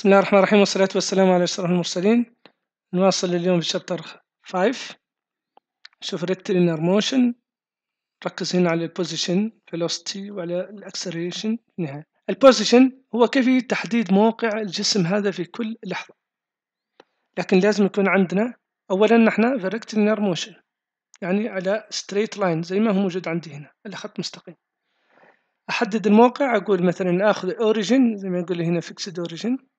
بسم الله الرحمن الرحيم والصلاة والسلام على أشرف المرسلين نواصل اليوم في شابتر 5 نشوف rectilinear موشن ركز هنا على البوزيشن velocity وعلى الأكسريشن نهاية البوزيشن هو كيفية تحديد موقع الجسم هذا في كل لحظة لكن لازم يكون عندنا أولا نحن في rectilinear موشن يعني على straight line زي ما هو موجود عندي هنا على خط مستقيم أحدد الموقع أقول مثلا آخذ أوريجين زي ما يقول هنا fixed origin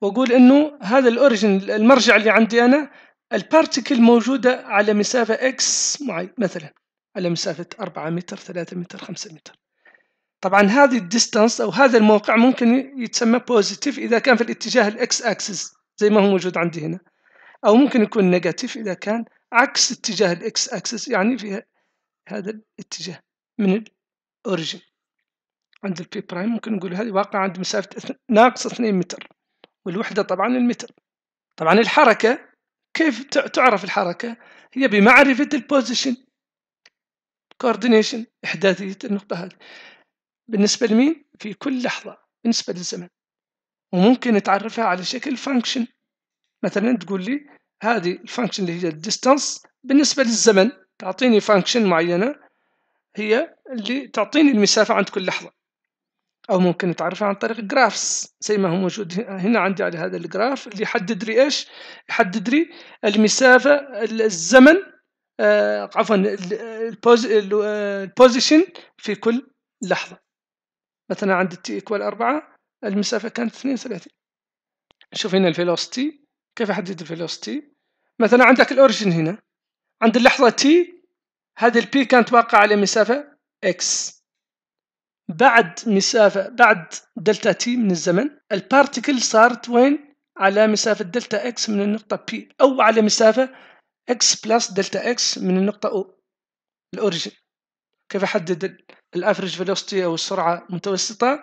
واقول انه هذا الاوريجن المرجع اللي عندي انا البارتيكل موجودة على مسافة اكس معين مثلا على مسافة 4 متر 3 متر 5 متر طبعا هذه الديستانس او هذا الموقع ممكن يتسمى بوزيتيف اذا كان في الاتجاه الاكس اكسس زي ما هو موجود عندي هنا او ممكن يكون نيجاتيف اذا كان عكس اتجاه الاكس اكسس يعني في هذا الاتجاه من الاوريجن عند البي برايم ممكن نقول هذه واقعة عند مسافة ناقص 2 متر والوحدة طبعا المتر طبعا الحركة كيف تعرف الحركة هي بمعرفة البوزيشن كوردينيشن إحداثية النقطة هذه بالنسبة لمين في كل لحظة بالنسبة للزمن وممكن تعرفها على شكل فانكشن مثلا تقول لي هذه الفانكشن اللي هي الديستانس بالنسبة للزمن تعطيني فانكشن معينة هي اللي تعطيني المسافة عند كل لحظة او ممكن نتعرف عن طريق جرافس زي ما هو موجود هنا عندي على هذا الجراف اللي يحدد لي ايش يحدد لي المسافه الزمن آه عفوا البوزيشن آه، في كل لحظه مثلا عندي تي ايكوال 4 المسافه كانت 32 شوف هنا الفيلوسيتي كيف احدد الفيلوسيتي مثلا عندك الاوريجن هنا عند اللحظه تي هذا البي كانت واقعه على مسافه اكس بعد مسافة بعد دلتا تي من الزمن البارتكل صارت وين على مسافة دلتا اكس من النقطة بي أو على مسافة اكس بلس دلتا اكس من النقطة او الأوريجين كيف أحدد الافرج فيلوستي أو السرعة المتوسطة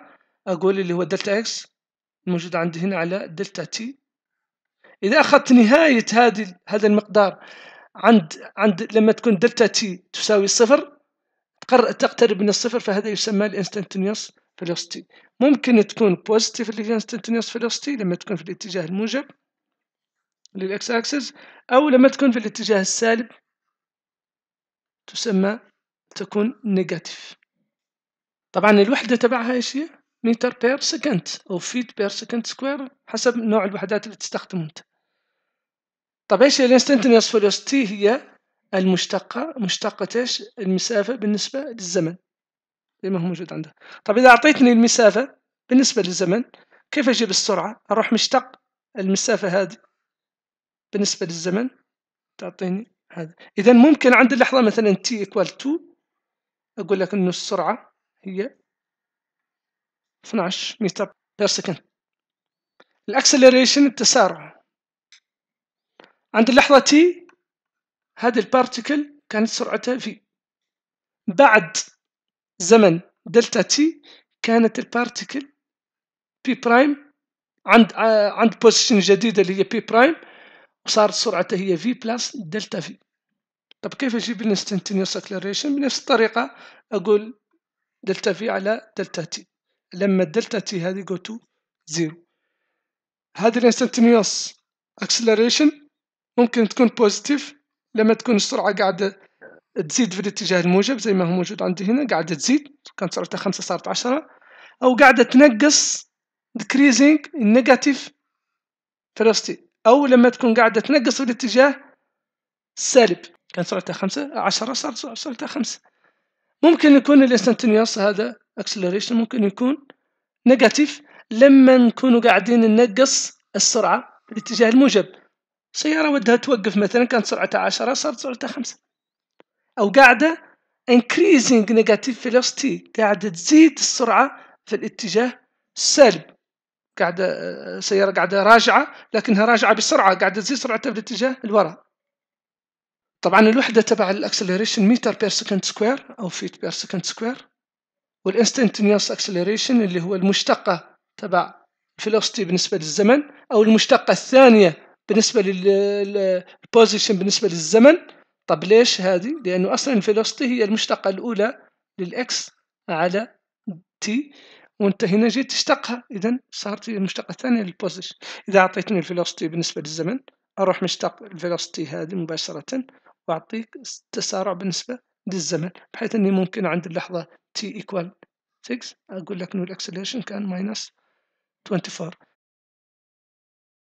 أقول اللي هو دلتا اكس الموجود عندي هنا على دلتا تي إذا أخذت نهاية هذه هذا المقدار عند عند لما تكون دلتا تي تساوي صفر تقترب من الصفر فهذا يسمى الانستنتينيوس فيلوستي ممكن تكون بوزيتيف الانستنتينيوس فيلوستي لما تكون في الاتجاه الموجب للاكس اكسس او لما تكون في الاتجاه السالب تسمى تكون نيجاتيف طبعا الوحدة تبعها ايش هي؟ متر بير سكند او فيت بير سكند سكوير حسب نوع الوحدات اللي تستخدمه انت طب ايش هي الانستنتينيوس فيلوستي هي المشتقة ايش؟ المسافة بالنسبة للزمن زي ما هو موجود عندها طب إذا أعطيتني المسافة بالنسبة للزمن كيف أجيب السرعة أروح مشتق المسافة هذه بالنسبة للزمن تعطيني هذا إذا ممكن عند اللحظة مثلا t equal 2 أقول لك إنه السرعة هي 12 متر بير سكند الاكسلريشن التسارع عند اللحظة t هذا البارتيكل كانت سرعتها في بعد زمن دلتا تي كانت البارتيكل بي برايم عند آه عند بوزيشن جديده اللي هي بي برايم وصارت سرعته هي في بلس دلتا في طب كيف اجيب الانستنتينيوس اكلريشن بنفس الطريقه اقول دلتا في على دلتا تي لما دلتا تي هذه جو تو زيرو هذه الانستنتينيوس اكسلريشن ممكن تكون بوزيتيف لما تكون السرعه قاعده تزيد في الاتجاه الموجب زي ما هو موجود عندي هنا قاعده تزيد كانت سرعتها خمسة صارت عشرة او قاعده تنقص decreasing negative velocity او لما تكون قاعده تنقص في الاتجاه السالب كانت سرعتها خمسة عشرة صارت سرعتها خمسة ممكن يكون الانستنتينيوس هذا acceleration ممكن يكون نيجاتيف لما نكونوا قاعدين ننقص السرعه في الاتجاه الموجب سيارة ودها توقف مثلا كانت سرعتها عشرة صارت سرعتها خمسة أو قاعدة increasing negative velocity قاعدة تزيد السرعة في الاتجاه السالب قاعدة سيارة قاعدة راجعة لكنها راجعة بسرعة قاعدة تزيد سرعتها في الاتجاه الوراء طبعا الوحدة تبع الاكسلريشن متر بير سكند سكوير أو فيت بير سكند سكوير والانستنتينيوس اكسلريشن اللي هو المشتقة تبع الفيلوستي بالنسبة للزمن أو المشتقة الثانية بالنسبه للبوزيشن بالنسبه للزمن طب ليش هذه لانه اصلا الفيلوسيتي هي المشتقه الاولى للاكس على تي وانت هنا جيت تشتقها اذا صارت المشتقه الثانيه للبوزيشن اذا اعطيتني الفيلوسيتي بالنسبه للزمن اروح مشتق الفيلوسيتي هذه مباشره واعطيك التسارع بالنسبه للزمن بحيث اني ممكن عند اللحظه تي ايكوال 6 اقول لك انه الاكسلريشن كان ماينس 24